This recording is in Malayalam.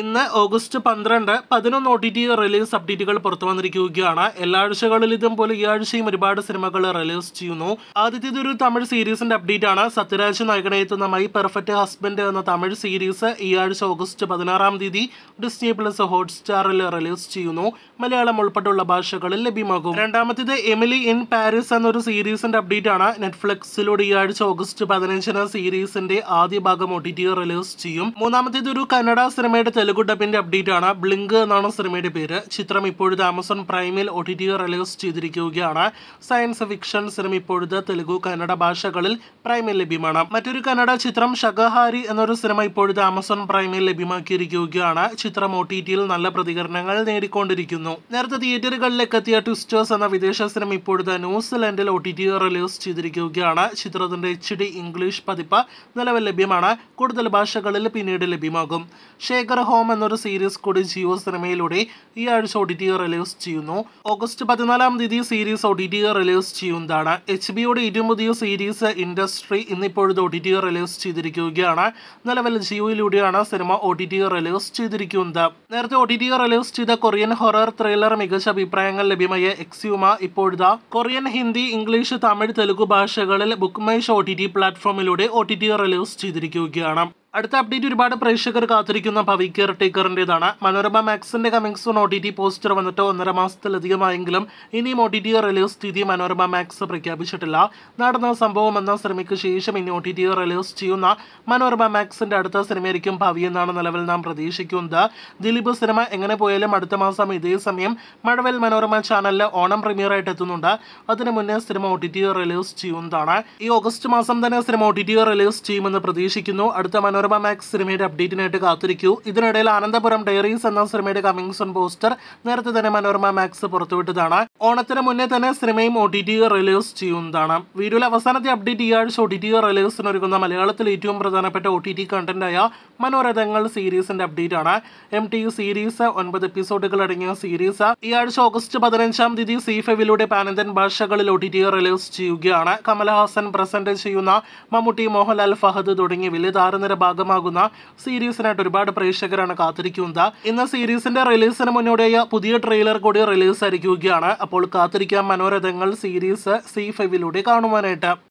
ഇന്ന് ഓഗസ്റ്റ് പന്ത്രണ്ട് പതിനൊന്ന് ഒ ടി ടി റിലീസ് അപ്ഡേറ്റുകൾ പുറത്തു വന്നിരിക്കുകയാണ് എല്ലാ ആഴ്ചകളിലും പോലെ ഈ ആഴ്ചയും ഒരുപാട് സിനിമകൾ റിലീസ് ചെയ്യുന്നു ആദ്യത്തേത് ഒരു തമിഴ് സീരീസിന്റെ അപ്ഡേറ്റ് ആണ് സത്യരാജ് നായകനെ എത്തുന്ന മൈ പെർഫെക്റ്റ് ഹസ്ബൻഡ് എന്ന തമിഴ് സീരീസ് ഈ ആഴ്ച ഓഗസ്റ്റ് പതിനാറാം തീയതി ഡിസ്നി പ്ലസ് ഹോട്ട്സ്റ്റാറിൽ റിലീസ് ചെയ്യുന്നു മലയാളം ഉൾപ്പെടെയുള്ള ഭാഷകളിൽ ലഭ്യമാകും രണ്ടാമത്തേത് എമിലി ഇൻ പാരീസ് എന്നൊരു സീരീസിന്റെ അപ്ഡേറ്റ് ആണ് നെറ്റ്ഫ്ലിക്സിലൂടെ ഈ ആഴ്ച ഓഗസ്റ്റ് പതിനഞ്ചിന് സീരീസിന്റെ ആദ്യ ഭാഗം ഒ ടി ടി റിലീസ് ചെയ്യും മൂന്നാമത്തേത് ഒരു കന്നഡ സിനിമയുടെ ഡബിന്റെ അപ്ഡേറ്റ് ആണ് ബ്ലിങ്ക് എന്നാണ് സിനിമയുടെ പേര് ചിത്രം ഇപ്പോഴത്തെ ആമസോൺ പ്രൈമിൽ ഒ ടി ടി റിലീസ് ചെയ്തിരിക്കുകയാണ് സയൻസ് ഫിക്ഷൻ സിനിമ ഇപ്പോഴത്തെ തെലുഗു കന്നഡ ഭാഷകളിൽ പ്രൈമിൽ ലഭ്യമാണ് മറ്റൊരു കന്നഡ ചിത്രം ഷഗഹാരി എന്നൊരു സിനിമ ഇപ്പോഴത്തെ ആമസോൺ പ്രൈമിൽ ലഭ്യമാക്കിയിരിക്കുകയാണ് ചിത്രം ഒ ടി ടിയിൽ നല്ല പ്രതികരണങ്ങൾ നേടിക്കൊണ്ടിരിക്കുന്നു നേരത്തെ തിയേറ്ററുകളിലേക്ക് എത്തിയ ട്വിസ്റ്റേഴ്സ് എന്ന വിദേശ സിനിമ ഇപ്പോഴത്തെ ന്യൂസിലൻഡിൽ ഒ ടി ടി റിലീസ് ചെയ്തിരിക്കുകയാണ് ചിത്രത്തിന്റെ എച്ച് ഡി ഇംഗ്ലീഷ് പതിപ്പ് നിലവിൽ ലഭ്യമാണ് കൂടുതൽ ഭാഷകളിൽ പിന്നീട് ലഭ്യമാകും ശേഖർ ഹോം എന്നൊരു സീരീസ് കൂടി ജിയോ സിനിമയിലൂടെ ഈ ആഴ്ച ഒ ഡി ടി റിലീസ് ചെയ്യുന്നു ഓഗസ്റ്റ് പതിനാലാം തീയതി series O T T release ചെയ്യുന്നതാണ് എച്ച് ബിയുടെ ഏറ്റവും പുതിയ സീരീസ് ഇൻഡസ്ട്രി ഇന്നിപ്പോഴത്തെ ഒ ഡി ടി റിലീസ് ചെയ്തിരിക്കുകയാണ് നിലവിൽ ജിയോയിലൂടെയാണ് സിനിമ ഒ ഡി ടി റിലീസ് ചെയ്തിരിക്കുന്നത് നേരത്തെ ഒ ഡി ടി റിലീസ് ചെയ്ത കൊറിയൻ ഹൊറർ ത്രില്ലർ മികച്ച അഭിപ്രായങ്ങൾ ലഭ്യമായ എക്സ്യൂമ ഇപ്പോഴത്തെ കൊറിയൻ ഹിന്ദി ഇംഗ്ലീഷ് തമിഴ് തെലുഗു ഭാഷകളിൽ book my show O T T പ്ലാറ്റ്ഫോമിലൂടെ ഒ ടി ടി റിലീസ് ചെയ്തിരിക്കുകയാണ് അടുത്ത അപ്ഡേറ്റ് ഒരുപാട് പ്രേക്ഷകർ കാത്തിരിക്കുന്ന പവി കെയർ ടേക്കറിൻ്റെതാണ് മനോരമ മാക്സിൻ്റെ coming soon O T T poster വന്നിട്ട് ഒന്നര മാസത്തിലധികമായെങ്കിലും ഇനിയും ഒ ടി ടി റിലീസ് തീയതി മനോരമ മാക്സ് പ്രഖ്യാപിച്ചിട്ടില്ല നടന്ന സംഭവം എന്ന സിനിമയ്ക്ക് ശേഷം ഇനി ഒ ടി ടി റിലീസ് ചെയ്യുന്ന മനോരമ മാക്സിൻ്റെ അടുത്ത സിനിമയായിരിക്കും പവി എന്നാണ് നിലവിൽ നാം പ്രതീക്ഷിക്കുന്നത് ദിലീപ് സിനിമ എങ്ങനെ പോയാലും അടുത്ത മാസം ഇതേ സമയം മഴവൽ മനോരമ ചാനലിൽ ഓണം പ്രീമിയർ ആയിട്ട് എത്തുന്നുണ്ട് അതിന് മുന്നേ സിനിമ ഒ ടി ടി റിലീസ് ചെയ്യുന്നതാണ് ഈ ഓഗസ്റ്റ് മാസം തന്നെ സിനിമ ഒ ടി ടി റിലീസ് ചെയ്യുമെന്ന് പ്രതീക്ഷിക്കുന്നു അടുത്ത മനോരമ മാക്സ് സിനിമയുടെ അപ്ഡേറ്റിനായിട്ട് കാത്തിരിക്കൂ ഇതിനിടയിൽ അനന്തപുരം ഡയറീസ് എന്ന സിനിമയുടെ കമ്മിങ് സൺ പോസ്റ്റർ നേരത്തെ തന്നെ മനോരമ മാക്സ് പുറത്തുവിട്ടതാണ് ഓണത്തിന് മുന്നേ തന്നെ സിനിമയും ഒ ടി ടി റിലീസ് ചെയ്യുന്നതാണ് വീഡിയോയിൽ അവസാനത്തെ അപ്ഡേറ്റ് ഈ ആഴ്ച ഒ ടി ടി ഒരുക്കുന്ന മലയാളത്തിൽ ഏറ്റവും പ്രധാനപ്പെട്ട ഒ ടി ടി കണ്ടന്റായ മനോരഥങ്ങൾ സീരീസിന്റെ അപ്ഡേറ്റ് ആണ് എം ടി യു സീരീസ് ഒൻപത് എപ്പിസോഡുകൾ അടങ്ങിയ സീരീസ് ഈ ആഴ്ച ഓഗസ്റ്റ് പതിനഞ്ചാം തീയതി സി ഫൈവിലൂടെ പാനന്തൻ ഭാഷകളിൽ ഒ ടി ടി റിലീസ് ചെയ്യുകയാണ് കമൽഹാസൻ പ്രസന്റ് ചെയ്യുന്ന മമ്മൂട്ടി മോഹൻലാൽ ഫഹദ് തുടങ്ങി വലിയ താരനിര ഭാഗമാകുന്ന സീരീസിനായിട്ട് ഒരുപാട് പ്രേക്ഷകരാണ് കാത്തിരിക്കുന്നത് ഇന്ന് സീരീസിന്റെ റിലീസിന് മുന്നോടിയായ പുതിയ ട്രെയിലർ കൂടി റിലീസ് ആയിരിക്കുകയാണ് അപ്പോൾ കാത്തിരിക്കാം മനോരഥങ്ങൾ സീരീസ് സി ഫൈവിലൂടെ കാണുവാനായിട്ട്